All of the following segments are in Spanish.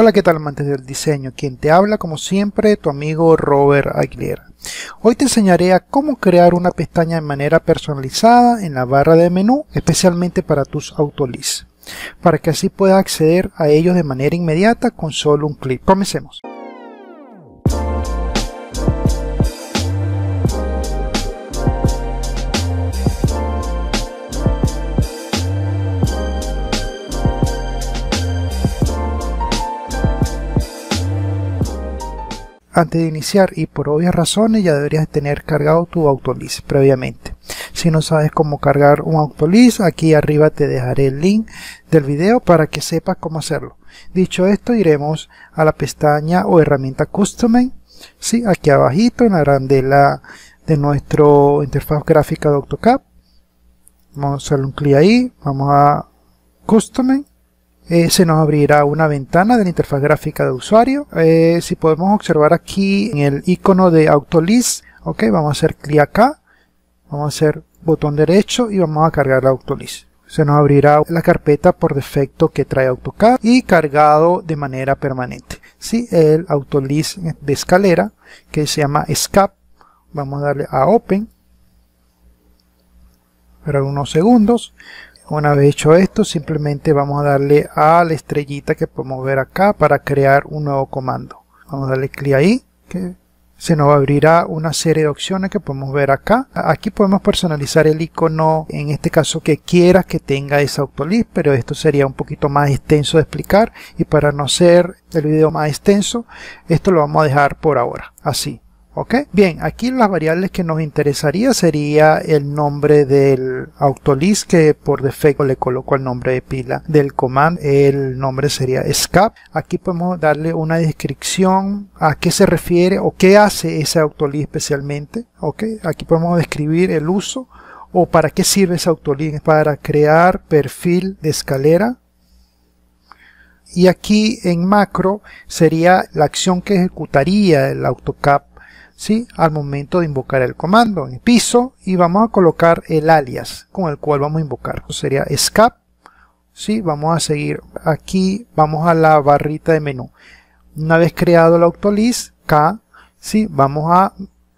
Hola, ¿qué tal amantes del diseño? Quien te habla como siempre, tu amigo Robert Aguilera. Hoy te enseñaré a cómo crear una pestaña de manera personalizada en la barra de menú, especialmente para tus autolists, para que así puedas acceder a ellos de manera inmediata con solo un clic. Comencemos. antes de iniciar y por obvias razones ya deberías tener cargado tu autolist previamente. Si no sabes cómo cargar un autolist, aquí arriba te dejaré el link del video para que sepas cómo hacerlo. Dicho esto, iremos a la pestaña o herramienta Custom. ¿sí? aquí abajito en la arandela de nuestro interfaz gráfica de AutoCAD. Vamos a hacer un clic ahí, vamos a Custom. Eh, se nos abrirá una ventana de la interfaz gráfica de usuario. Eh, si podemos observar aquí en el icono de Autolist, ok, vamos a hacer clic acá, vamos a hacer botón derecho y vamos a cargar la Autolist. Se nos abrirá la carpeta por defecto que trae AutoCAD y cargado de manera permanente. si el Autolist de escalera que se llama SCAP. Vamos a darle a Open. Esperar unos segundos. Una vez hecho esto, simplemente vamos a darle a la estrellita que podemos ver acá para crear un nuevo comando. Vamos a darle clic ahí, que se nos abrirá una serie de opciones que podemos ver acá. Aquí podemos personalizar el icono, en este caso que quieras que tenga esa autolist, pero esto sería un poquito más extenso de explicar y para no hacer el video más extenso, esto lo vamos a dejar por ahora, así. Bien, aquí las variables que nos interesaría sería el nombre del autolist que por defecto le coloco el nombre de pila del command. El nombre sería scap. Aquí podemos darle una descripción a qué se refiere o qué hace ese autolist especialmente. ¿Ok? Aquí podemos describir el uso o para qué sirve ese autolist. Para crear perfil de escalera y aquí en macro sería la acción que ejecutaría el autocap ¿sí? al momento de invocar el comando en piso y vamos a colocar el alias con el cual vamos a invocar. Sería escape. ¿sí? Vamos a seguir aquí, vamos a la barrita de menú. Una vez creado el autolist, K, ¿sí? vamos a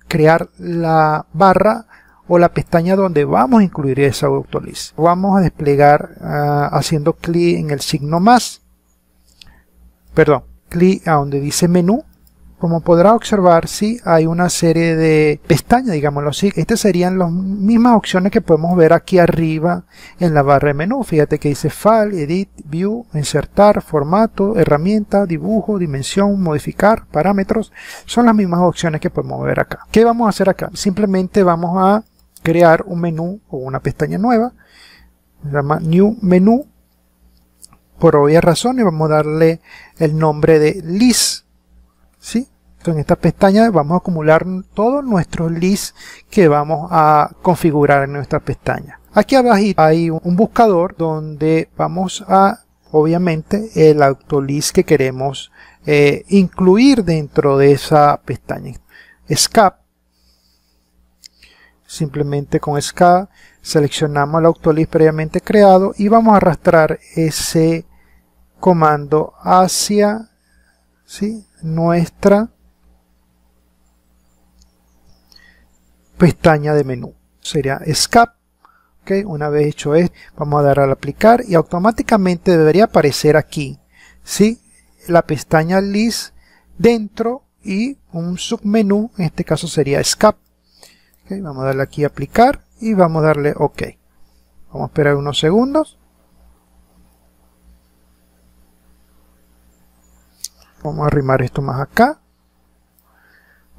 crear la barra o la pestaña donde vamos a incluir esa autolist. Vamos a desplegar ah, haciendo clic en el signo más, perdón, clic a donde dice menú como podrá observar, sí hay una serie de pestañas, digámoslo así. Estas serían las mismas opciones que podemos ver aquí arriba en la barra de menú. Fíjate que dice File, Edit, View, Insertar, Formato, Herramienta, Dibujo, Dimensión, Modificar, Parámetros. Son las mismas opciones que podemos ver acá. ¿Qué vamos a hacer acá? Simplemente vamos a crear un menú o una pestaña nueva. Se llama New Menú. Por obvias razones vamos a darle el nombre de List ¿sí? Con esta pestaña vamos a acumular todos nuestros lists que vamos a configurar en nuestra pestaña. Aquí abajo hay un buscador donde vamos a, obviamente, el list que queremos eh, incluir dentro de esa pestaña. SCAP simplemente con SCAP seleccionamos el list previamente creado y vamos a arrastrar ese comando hacia ¿sí? nuestra pestaña de menú. Sería escape. ¿okay? Una vez hecho esto, vamos a dar al aplicar y automáticamente debería aparecer aquí. ¿sí? La pestaña list dentro y un submenú, en este caso sería escape. Vamos a darle aquí a aplicar y vamos a darle OK. Vamos a esperar unos segundos. vamos a arrimar esto más acá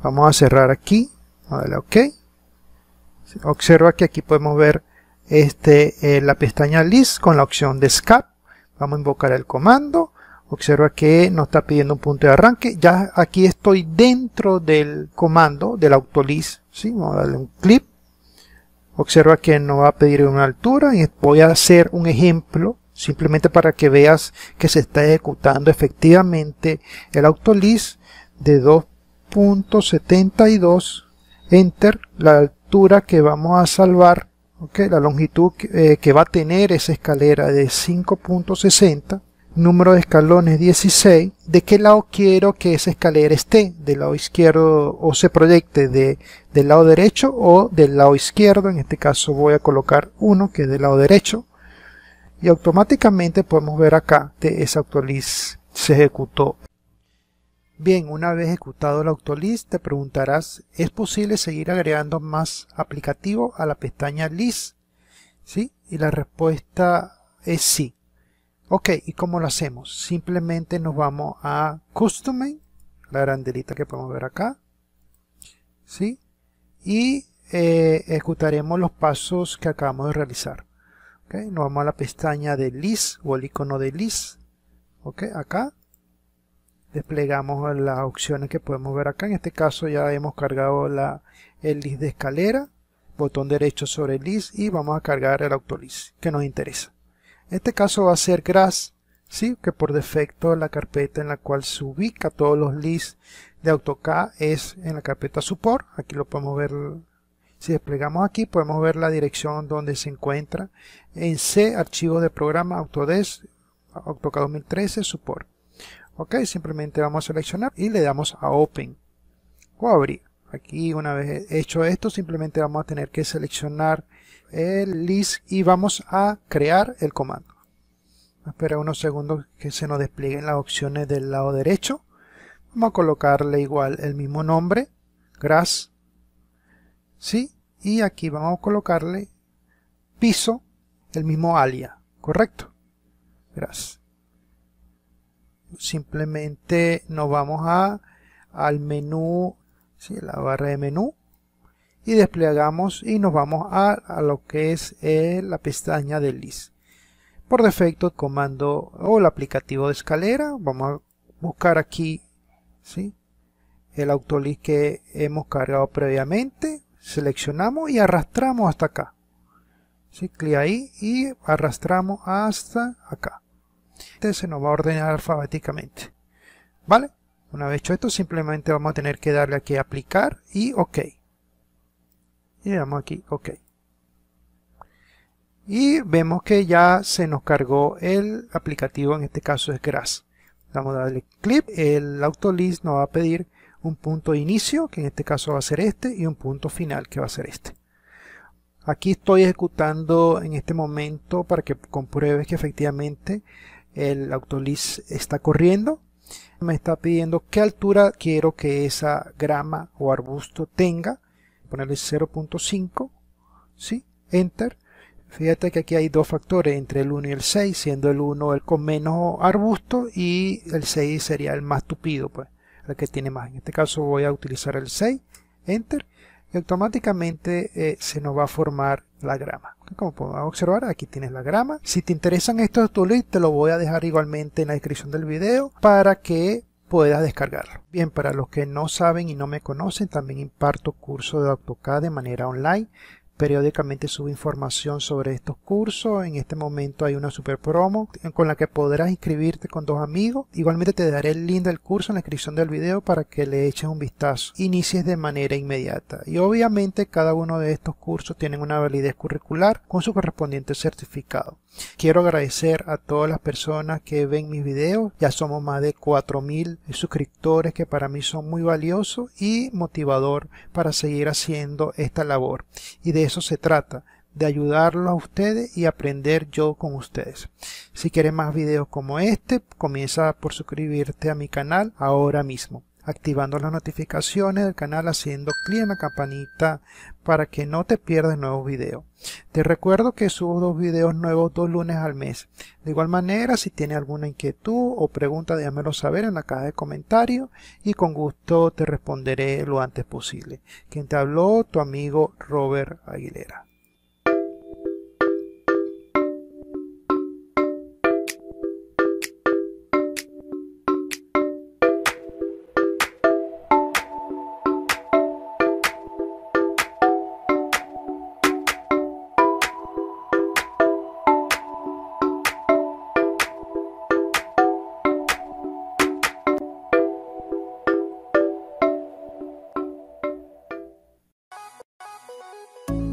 vamos a cerrar aquí ok observa que aquí podemos ver este, eh, la pestaña list con la opción de escape vamos a invocar el comando observa que nos está pidiendo un punto de arranque ya aquí estoy dentro del comando del autolist ¿sí? vamos a darle un clip observa que nos va a pedir una altura y voy a hacer un ejemplo simplemente para que veas que se está ejecutando efectivamente el autolis de 2.72 enter la altura que vamos a salvar la longitud eh, que, va a tener esa escalera de 5.60 número de escalones 16, de qué lado quiero que esa escalera esté, del lado izquierdo o se proyecte de, del lado derecho o del lado izquierdo, en este caso voy a colocar uno que es del lado derecho, y automáticamente podemos ver acá que esa autolist se ejecutó. Bien, una vez ejecutado el autolist te preguntarás, ¿es posible seguir agregando más aplicativo a la pestaña list? ¿Sí? Y la respuesta es sí. Ok, ¿y cómo lo hacemos? Simplemente nos vamos a Custom, la granderita que podemos ver acá. ¿Sí? Y eh, ejecutaremos los pasos que acabamos de realizar nos vamos a la pestaña de list o el icono de list, ok, acá, desplegamos las opciones que podemos ver acá, en este caso ya hemos cargado la, el list de escalera, botón derecho sobre el list y vamos a cargar el autolist que nos interesa. En este caso va a ser grass, ¿sí? que por defecto la carpeta en la cual se ubica todos los lists de AutoCAD es en la carpeta support, aquí lo podemos ver si desplegamos aquí podemos ver la dirección donde se encuentra en C, archivo de programa Autodesk, AutoCAD 2013, support. Ok, simplemente vamos a seleccionar y le damos a Open o abrir. Aquí una vez hecho esto simplemente vamos a tener que seleccionar el list y vamos a crear el comando. Espera unos segundos que se nos desplieguen las opciones del lado derecho. Vamos a colocarle igual el mismo nombre, grass ¿sí? Y aquí vamos a colocarle piso el mismo alia, ¿correcto? Gracias. Simplemente nos vamos a al menú, ¿sí? la barra de menú, y desplegamos y nos vamos a, lo que es eh, la pestaña de list. Por defecto el comando o el aplicativo de escalera, vamos a buscar aquí ¿sí? el autolist que hemos cargado previamente, seleccionamos y arrastramos hasta acá. Clic ahí y arrastramos hasta acá. Este se nos va a ordenar alfabéticamente. ¿Vale? Una vez hecho esto, simplemente vamos a tener que darle aquí aplicar y OK. Y le damos aquí OK. Y vemos que ya se nos cargó el aplicativo, en este caso es Grass. damos a darle clip, el autolist nos va a pedir un punto de inicio, que en este caso va a ser este, y un punto final, que va a ser este. Aquí estoy ejecutando en este momento para que compruebes que efectivamente el autolist está corriendo. Me está pidiendo qué altura quiero que esa grama o arbusto tenga. Ponerle 0.5, ¿sí? Enter. Fíjate que aquí hay dos factores, entre el 1 y el 6, siendo el 1 el con menos arbusto y el 6 sería el más tupido, pues al que tiene más. En este caso voy a utilizar el 6, Enter, y automáticamente eh, se nos va a formar la grama. Como podemos observar, aquí tienes la grama. Si te interesan estos tools, te lo voy a dejar igualmente en la descripción del video para que puedas descargarlo. Bien, para los que no saben y no me conocen, también imparto curso de AutoCAD de manera online periódicamente subo información sobre estos cursos. En este momento hay una super promo con la que podrás inscribirte con dos amigos. Igualmente te daré el link del curso en la descripción del video para que le eches un vistazo. Inicies de manera inmediata. Y obviamente cada uno de estos cursos tienen una validez curricular con su correspondiente certificado. Quiero agradecer a todas las personas que ven mis videos. Ya somos más de 4.000 suscriptores que para mí son muy valiosos y motivador para seguir haciendo esta labor. Y de eso se trata, de ayudarlos a ustedes y aprender yo con ustedes. Si quieres más videos como este, comienza por suscribirte a mi canal ahora mismo activando las notificaciones del canal haciendo clic en la campanita para que no te pierdas nuevos videos. Te recuerdo que subo dos videos nuevos dos lunes al mes. De igual manera, si tienes alguna inquietud o pregunta, déjamelo saber en la caja de comentarios y con gusto te responderé lo antes posible. Quien te habló, tu amigo Robert Aguilera. Thank you.